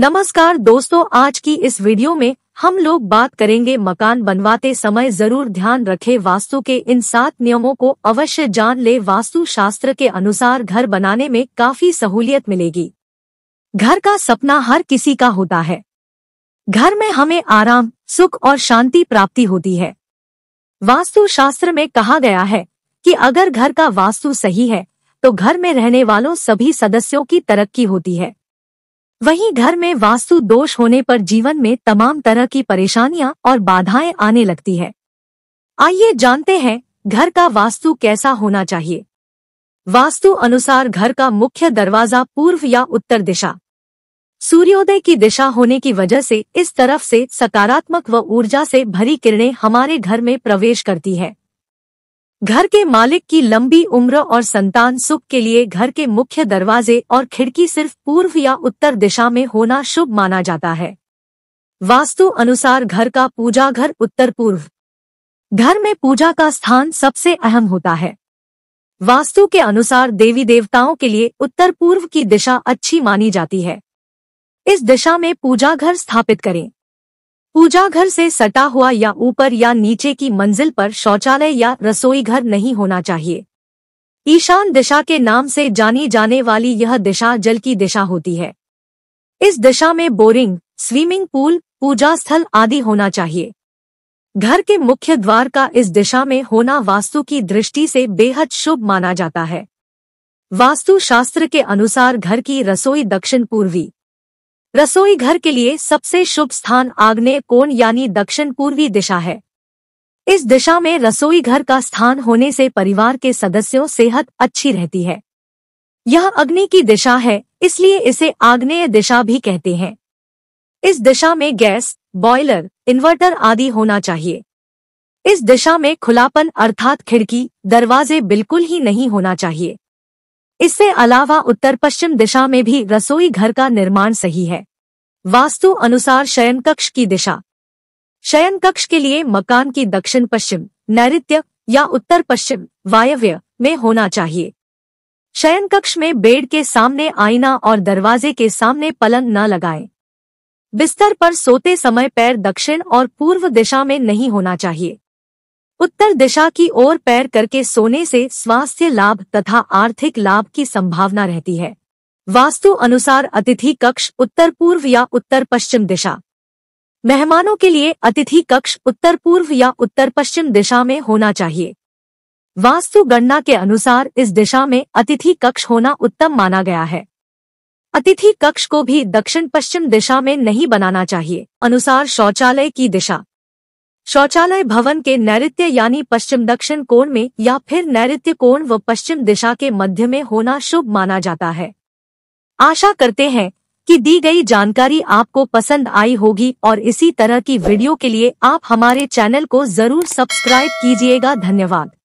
नमस्कार दोस्तों आज की इस वीडियो में हम लोग बात करेंगे मकान बनवाते समय जरूर ध्यान रखें वास्तु के इन सात नियमों को अवश्य जान ले वास्तु शास्त्र के अनुसार घर बनाने में काफी सहूलियत मिलेगी घर का सपना हर किसी का होता है घर में हमें आराम सुख और शांति प्राप्ति होती है वास्तु शास्त्र में कहा गया है कि अगर घर का वास्तु सही है तो घर में रहने वालों सभी सदस्यों की तरक्की होती है वहीं घर में वास्तु दोष होने पर जीवन में तमाम तरह की परेशानियां और बाधाएं आने लगती है आइए जानते हैं घर का वास्तु कैसा होना चाहिए वास्तु अनुसार घर का मुख्य दरवाजा पूर्व या उत्तर दिशा सूर्योदय की दिशा होने की वजह से इस तरफ से सकारात्मक व ऊर्जा से भरी किरणें हमारे घर में प्रवेश करती है घर के मालिक की लंबी उम्र और संतान सुख के लिए घर के मुख्य दरवाजे और खिड़की सिर्फ पूर्व या उत्तर दिशा में होना शुभ माना जाता है वास्तु अनुसार घर का पूजा घर उत्तर पूर्व घर में पूजा का स्थान सबसे अहम होता है वास्तु के अनुसार देवी देवताओं के लिए उत्तर पूर्व की दिशा अच्छी मानी जाती है इस दिशा में पूजा घर स्थापित करें पूजा घर से सटा हुआ या ऊपर या नीचे की मंजिल पर शौचालय या रसोई घर नहीं होना चाहिए ईशान दिशा के नाम से जानी जाने वाली यह दिशा जल की दिशा होती है इस दिशा में बोरिंग स्विमिंग पूल पूजा स्थल आदि होना चाहिए घर के मुख्य द्वार का इस दिशा में होना वास्तु की दृष्टि से बेहद शुभ माना जाता है वास्तु शास्त्र के अनुसार घर की रसोई दक्षिण पूर्वी रसोई घर के लिए सबसे शुभ स्थान आग्नेय कोण यानी दक्षिण पूर्वी दिशा है इस दिशा में रसोई घर का स्थान होने से परिवार के सदस्यों सेहत अच्छी रहती है यह अग्नि की दिशा है इसलिए इसे आग्नेय दिशा भी कहते हैं इस दिशा में गैस बॉयलर इन्वर्टर आदि होना चाहिए इस दिशा में खुलापन अर्थात खिड़की दरवाजे बिल्कुल ही नहीं होना चाहिए इससे अलावा उत्तर पश्चिम दिशा में भी रसोई घर का निर्माण सही है वास्तु अनुसार शयन कक्ष की दिशा शयन कक्ष के लिए मकान की दक्षिण पश्चिम नैत्य या उत्तर पश्चिम वायव्य में होना चाहिए शयन कक्ष में बेड के सामने आईना और दरवाजे के सामने पलंग न लगाएं। बिस्तर पर सोते समय पैर दक्षिण और पूर्व दिशा में नहीं होना चाहिए उत्तर दिशा की ओर पैर करके सोने से स्वास्थ्य लाभ तथा आर्थिक लाभ की संभावना रहती है वास्तु अनुसार अतिथि कक्ष उत्तर पूर्व या उत्तर पश्चिम दिशा मेहमानों के लिए अतिथि कक्ष उत्तर पूर्व या उत्तर पश्चिम दिशा में होना चाहिए वास्तु गणना के अनुसार इस दिशा में अतिथि कक्ष होना उत्तम माना गया है अतिथि कक्ष को भी दक्षिण पश्चिम दिशा में नहीं बनाना चाहिए अनुसार शौचालय की दिशा शौचालय भवन के नैत्य यानी पश्चिम दक्षिण कोण में या फिर नैत्य कोण व पश्चिम दिशा के मध्य में होना शुभ माना जाता है आशा करते हैं कि दी गई जानकारी आपको पसंद आई होगी और इसी तरह की वीडियो के लिए आप हमारे चैनल को जरूर सब्सक्राइब कीजिएगा धन्यवाद